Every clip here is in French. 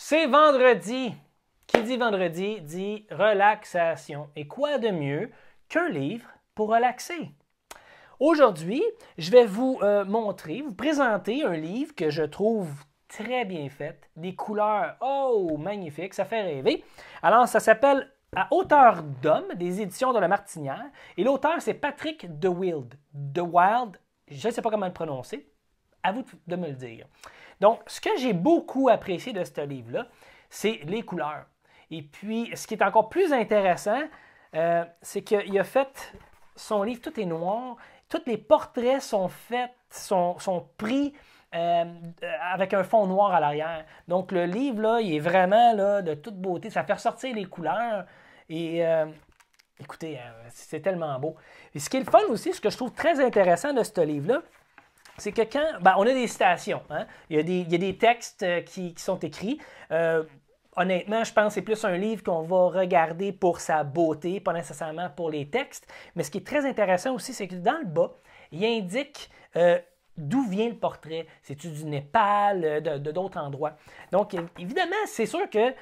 C'est vendredi. Qui dit vendredi dit relaxation. Et quoi de mieux qu'un livre pour relaxer? Aujourd'hui, je vais vous euh, montrer, vous présenter un livre que je trouve très bien fait. Des couleurs, oh, magnifiques, ça fait rêver. Alors, ça s'appelle à hauteur d'homme des éditions de La Martinière. Et l'auteur, c'est Patrick DeWild. DeWild, je ne sais pas comment le prononcer à vous de me le dire. Donc, ce que j'ai beaucoup apprécié de ce livre-là, c'est les couleurs. Et puis, ce qui est encore plus intéressant, euh, c'est qu'il a fait son livre, tout est noir, tous les portraits sont faits, sont, pris euh, avec un fond noir à l'arrière. Donc, le livre, là, il est vraiment là, de toute beauté. Ça fait ressortir les couleurs. Et euh, écoutez, c'est tellement beau. Et ce qui est le fun aussi, ce que je trouve très intéressant de ce livre-là, c'est que quand ben, on a des citations, hein? il, y a des, textes euh, qui, sont écrits. Euh, honnêtement, je pense que c'est plus un livre qu'on va regarder pour sa beauté, pas nécessairement pour les textes. Mais ce qui est très intéressant aussi, c'est que dans le bas, il indique euh, d'où vient le portrait. C'est-tu du Népal, de d'autres endroits? Donc, évidemment, c'est sûr que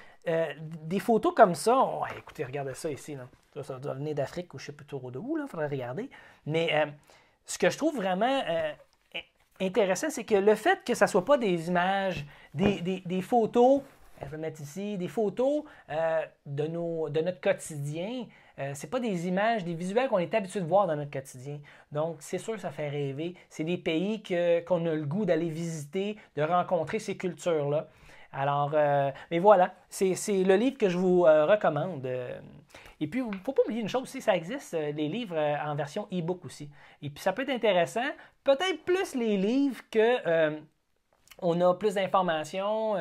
des photos comme ça, écoutez, regardez ça ici. Là. Ça, doit venir d'Afrique ou je ne sais plus trop de où, il faudrait regarder. Mais ce que je trouve vraiment intéressant, c'est que le fait que ça ne soit pas des images, des, des, photos, je vais mettre ici, des photos euh, de, nos, de notre quotidien, euh, c'est pas des images, des visuels qu'on est habitué de voir dans notre quotidien. Donc, c'est sûr, ça fait rêver. C'est des pays qu'on a le goût d'aller visiter, de rencontrer ces cultures-là. Alors, euh, mais voilà, c'est, le livre que je vous recommande. Et puis, il ne faut pas oublier une chose aussi, ça existe, euh, les livres euh, en version e-book aussi. Et puis, ça peut être intéressant, peut-être plus les livres que... Euh, on a plus d'informations,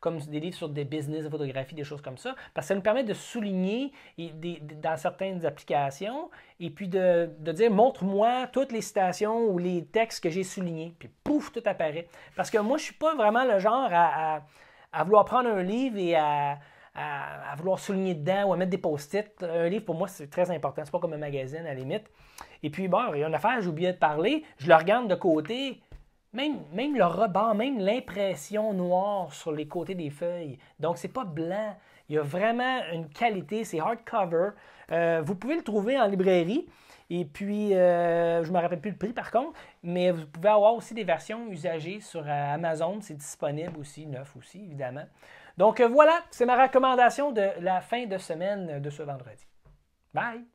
comme des livres sur des business de photographie, des choses comme ça, parce que ça nous permet de souligner dans certaines applications et puis de, dire montre-moi toutes les citations ou les textes que j'ai soulignés. Puis pouf, tout apparaît. Parce que moi, je ne suis pas vraiment le genre à, à vouloir prendre un livre et à, à, vouloir souligner dedans ou à mettre des post-it. Un livre, pour moi, c'est très important. C'est pas comme un magazine, à la limite. Et puis, bon, il y a une affaire, j'ai oublié de parler. Je le regarde de côté. Même, le rebord, même l'impression noire sur les côtés des feuilles. Donc, c'est pas blanc. Il y a vraiment une qualité. C'est hardcover. Euh, vous pouvez le trouver en librairie. Et puis, euh, je ne me rappelle plus le prix par contre, mais vous pouvez avoir aussi des versions usagées sur euh, Amazon. C'est disponible aussi, neuf aussi, évidemment. Donc euh, voilà, c'est ma recommandation de la fin de semaine de ce vendredi. Bye!